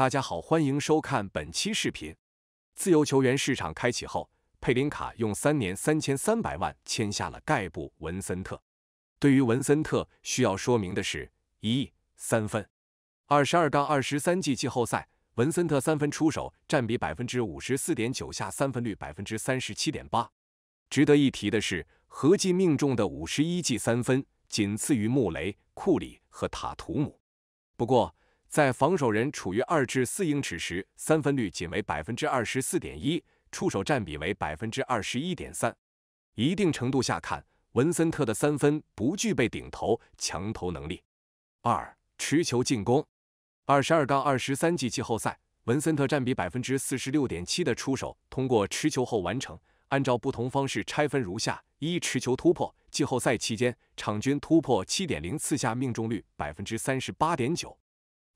大家好，欢迎收看本期视频。自由球员市场开启后，佩林卡用三年三千三百万签下了盖布·文森特。对于文森特，需要说明的是：一三分。二十二杠二十三季季后赛，文森特三分出手占比百分之五十四点九，下三分率百分之三十七点八。值得一提的是，合计命中的五十一记三分，仅次于穆雷、库里和塔图姆。不过，在防守人处于二至四英尺时，三分率仅为百分之二十四点一，出手占比为百分之二十一点三。一定程度下看，文森特的三分不具备顶投、强投能力。二、持球进攻。二十二杠二十三季季后赛，文森特占比百分之四十六点七的出手通过持球后完成。按照不同方式拆分如下：一、持球突破。季后赛期间，场均突破七点零次，下命中率百分之三十八点九。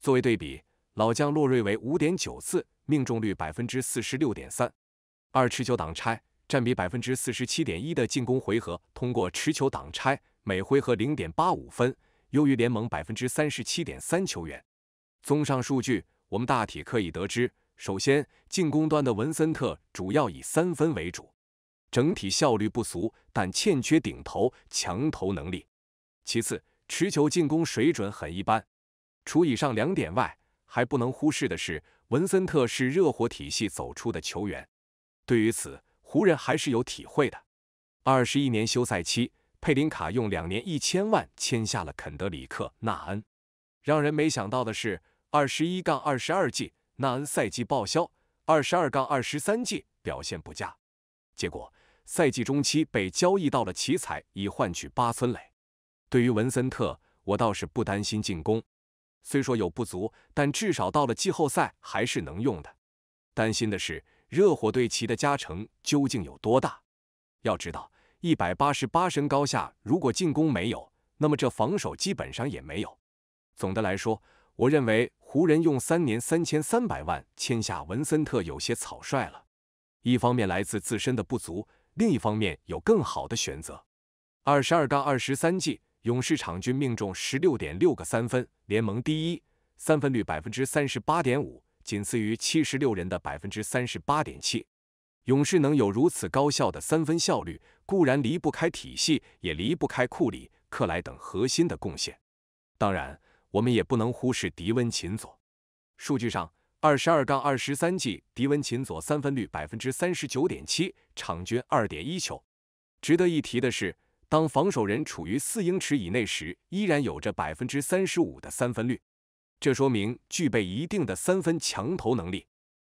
作为对比，老将洛瑞为五点九次，命中率百分之四十六点三，二持球挡拆占比百分之四十七点一的进攻回合，通过持球挡拆每回合零点八五分，优于联盟百分之三十七点三球员。综上数据，我们大体可以得知，首先进攻端的文森特主要以三分为主，整体效率不俗，但欠缺顶投、强投能力。其次，持球进攻水准很一般。除以上两点外，还不能忽视的是，文森特是热火体系走出的球员。对于此，湖人还是有体会的。二十一年休赛期，佩林卡用两年一千万签下了肯德里克·纳恩。让人没想到的是，二十一二十二季纳恩赛季报销，二十二二十三季表现不佳，结果赛季中期被交易到了奇才，以换取巴村磊。对于文森特，我倒是不担心进攻。虽说有不足，但至少到了季后赛还是能用的。担心的是，热火对其的加成究竟有多大？要知道，一百八十八身高下，如果进攻没有，那么这防守基本上也没有。总的来说，我认为湖人用三年三千三百万签下文森特有些草率了。一方面来自自身的不足，另一方面有更好的选择。二十二杠二十三季。勇士场均命中十六点六个三分，联盟第一，三分率百分之三十八点五，仅次于七十六人的百分之三十八点七。勇士能有如此高效的三分效率，固然离不开体系，也离不开库里、克莱等核心的贡献。当然，我们也不能忽视迪温琴佐。数据上，二十二杠二十三季，迪温琴佐三分率百分之三十九点七，场均二点一球。值得一提的是。当防守人处于四英尺以内时，依然有着百分之三十五的三分率，这说明具备一定的三分强投能力。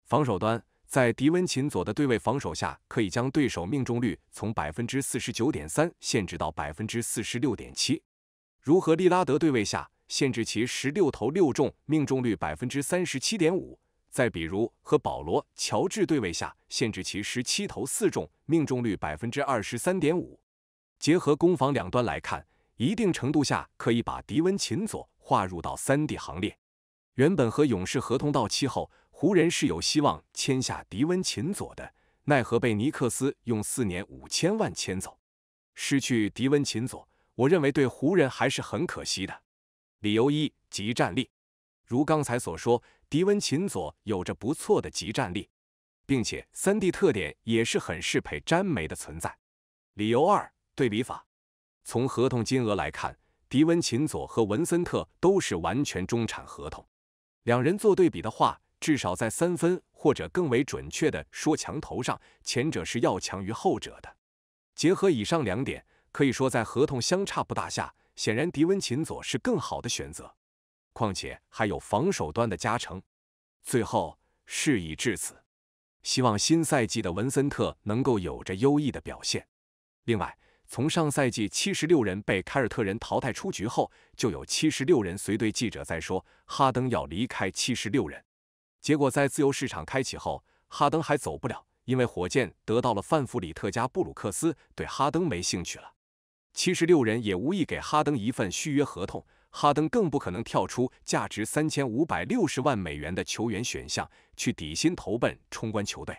防守端在迪文琴佐的对位防守下，可以将对手命中率从百分之四十九点三限制到百分之四十六点七。如和利拉德对位下，限制其十六投六中，命中率百分之三十七点五。再比如和保罗、乔治对位下，限制其十七投四中，命中率百分之二十三点五。结合攻防两端来看，一定程度下可以把迪温琴佐划入到三 D 行列。原本和勇士合同到期后，湖人是有希望签下迪温琴佐的，奈何被尼克斯用四年五千万签走。失去迪温琴佐，我认为对湖人还是很可惜的。理由一：即战力。如刚才所说，迪温琴佐有着不错的即战力，并且三 D 特点也是很适配詹梅的存在。理由二。对比法，从合同金额来看，迪文琴佐和文森特都是完全中产合同。两人做对比的话，至少在三分或者更为准确的说墙头上，前者是要强于后者的。结合以上两点，可以说在合同相差不大下，显然迪文琴佐是更好的选择。况且还有防守端的加成。最后事已至此，希望新赛季的文森特能够有着优异的表现。另外。从上赛季七十六人被凯尔特人淘汰出局后，就有七十六人随队记者在说哈登要离开七十六人。结果在自由市场开启后，哈登还走不了，因为火箭得到了范弗里特加布鲁克斯，对哈登没兴趣了。七十六人也无意给哈登一份续约合同，哈登更不可能跳出价值三千五百六十万美元的球员选项去底薪投奔冲冠球队。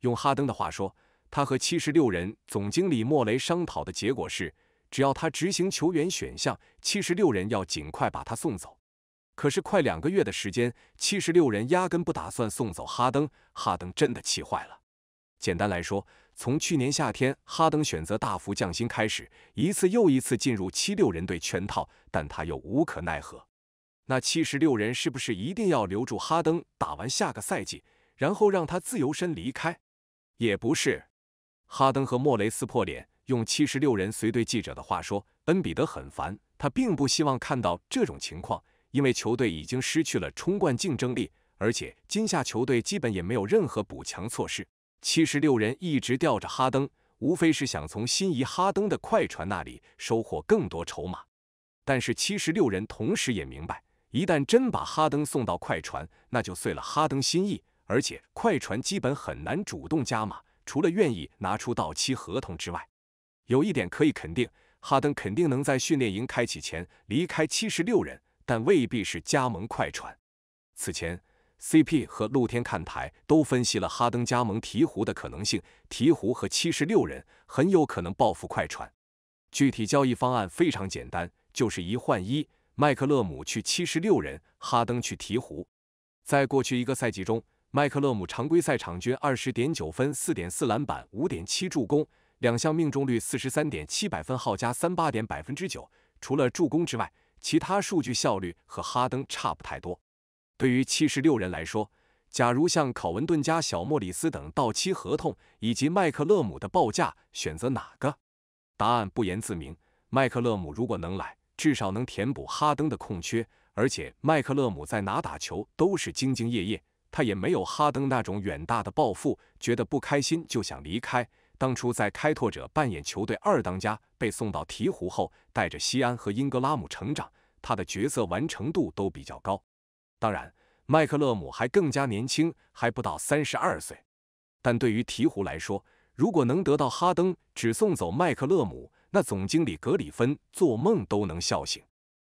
用哈登的话说。他和七十六人总经理莫雷商讨的结果是，只要他执行球员选项，七十六人要尽快把他送走。可是快两个月的时间，七十六人压根不打算送走哈登，哈登真的气坏了。简单来说，从去年夏天哈登选择大幅降薪开始，一次又一次进入七六人队圈套，但他又无可奈何。那七十六人是不是一定要留住哈登打完下个赛季，然后让他自由身离开？也不是。哈登和莫雷撕破脸。用七十六人随队记者的话说，恩比德很烦，他并不希望看到这种情况，因为球队已经失去了冲冠竞争力，而且今夏球队基本也没有任何补强措施。七十六人一直吊着哈登，无非是想从心仪哈登的快船那里收获更多筹码。但是七十六人同时也明白，一旦真把哈登送到快船，那就碎了哈登心意，而且快船基本很难主动加码。除了愿意拿出到期合同之外，有一点可以肯定，哈登肯定能在训练营开启前离开七十六人，但未必是加盟快船。此前，CP 和露天看台都分析了哈登加盟鹈鹕的可能性，鹈鹕和七十六人很有可能报复快船。具体交易方案非常简单，就是一换一，麦克勒姆去七十六人，哈登去鹈鹕。在过去一个赛季中。麦克勒姆常规赛场均二十点九分、四点四篮板、五点七助攻，两项命中率四十三点七百分号加三八点百分之九。除了助攻之外，其他数据效率和哈登差不太多。对于七十六人来说，假如像考文顿加小莫里斯等到期合同，以及麦克勒姆的报价，选择哪个？答案不言自明。麦克勒姆如果能来，至少能填补哈登的空缺，而且麦克勒姆在哪打球都是兢兢业业。他也没有哈登那种远大的抱负，觉得不开心就想离开。当初在开拓者扮演球队二当家，被送到鹈鹕后，带着西安和英格拉姆成长，他的角色完成度都比较高。当然，麦克勒姆还更加年轻，还不到三十二岁。但对于鹈鹕来说，如果能得到哈登，只送走麦克勒姆，那总经理格里芬做梦都能笑醒。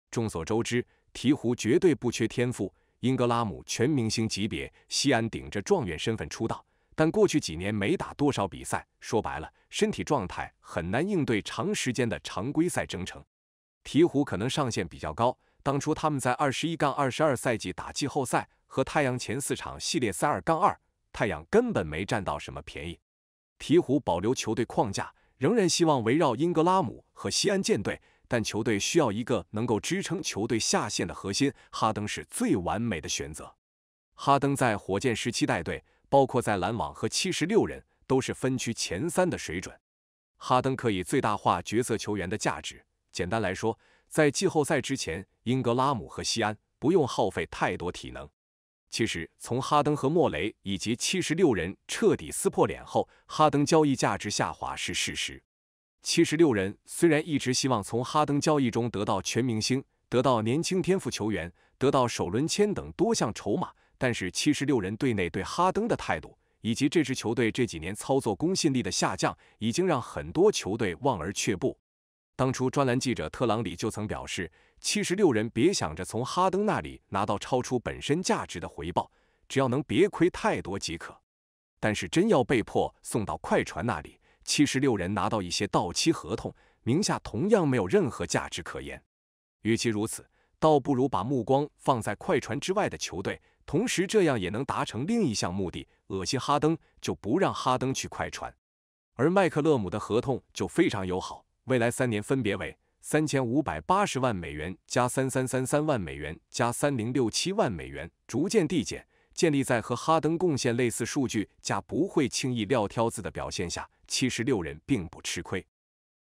众所周知，鹈鹕绝对不缺天赋。英格拉姆全明星级别，西安顶着状元身份出道，但过去几年没打多少比赛。说白了，身体状态很难应对长时间的常规赛征程。鹈鹕可能上限比较高，当初他们在二十一杠二十二赛季打季后赛和太阳前四场系列赛二杠二，太阳根本没占到什么便宜。鹈鹕保留球队框架，仍然希望围绕英格拉姆和西安舰队。但球队需要一个能够支撑球队下限的核心，哈登是最完美的选择。哈登在火箭时期带队，包括在篮网和七十六人，都是分区前三的水准。哈登可以最大化角色球员的价值。简单来说，在季后赛之前，英格拉姆和西安不用耗费太多体能。其实，从哈登和莫雷以及七十六人彻底撕破脸后，哈登交易价值下滑是事实。七十六人虽然一直希望从哈登交易中得到全明星、得到年轻天赋球员、得到首轮签等多项筹码，但是七十六人队内对哈登的态度，以及这支球队这几年操作公信力的下降，已经让很多球队望而却步。当初专栏记者特朗里就曾表示：“七十六人别想着从哈登那里拿到超出本身价值的回报，只要能别亏太多即可。”但是真要被迫送到快船那里。七十六人拿到一些到期合同，名下同样没有任何价值可言。与其如此，倒不如把目光放在快船之外的球队，同时这样也能达成另一项目的，恶心哈登，就不让哈登去快船。而麦克勒姆的合同就非常友好，未来三年分别为三千五百八十万美元、加三三三三万美元、加三零六七万美元，逐渐递减。建立在和哈登贡献类似数据加不会轻易撂挑子的表现下，七十六人并不吃亏。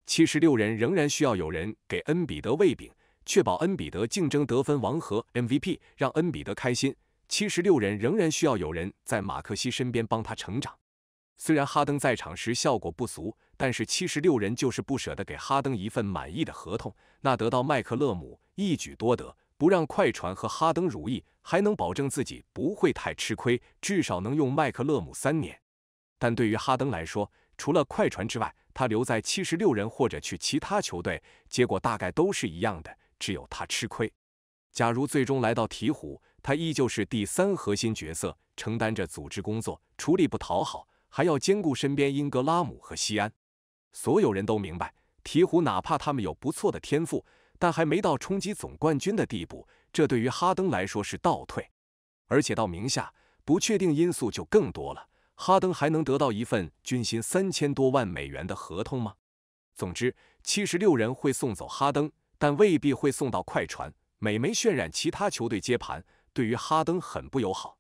七十六人仍然需要有人给恩比德喂饼，确保恩比德竞争得分王和 MVP，让恩比德开心。七十六人仍然需要有人在马克西身边帮他成长。虽然哈登在场时效果不俗，但是七十六人就是不舍得给哈登一份满意的合同。那得到麦克勒姆，一举多得，不让快船和哈登如意。还能保证自己不会太吃亏，至少能用麦克勒姆三年。但对于哈登来说，除了快船之外，他留在七十六人或者去其他球队，结果大概都是一样的，只有他吃亏。假如最终来到鹈鹕，他依旧是第三核心角色，承担着组织工作，出力不讨好，还要兼顾身边英格拉姆和西安。所有人都明白，鹈鹕哪怕他们有不错的天赋。但还没到冲击总冠军的地步，这对于哈登来说是倒退，而且到明夏，不确定因素就更多了。哈登还能得到一份军薪三千多万美元的合同吗？总之，七十六人会送走哈登，但未必会送到快船。美媒渲染其他球队接盘，对于哈登很不友好。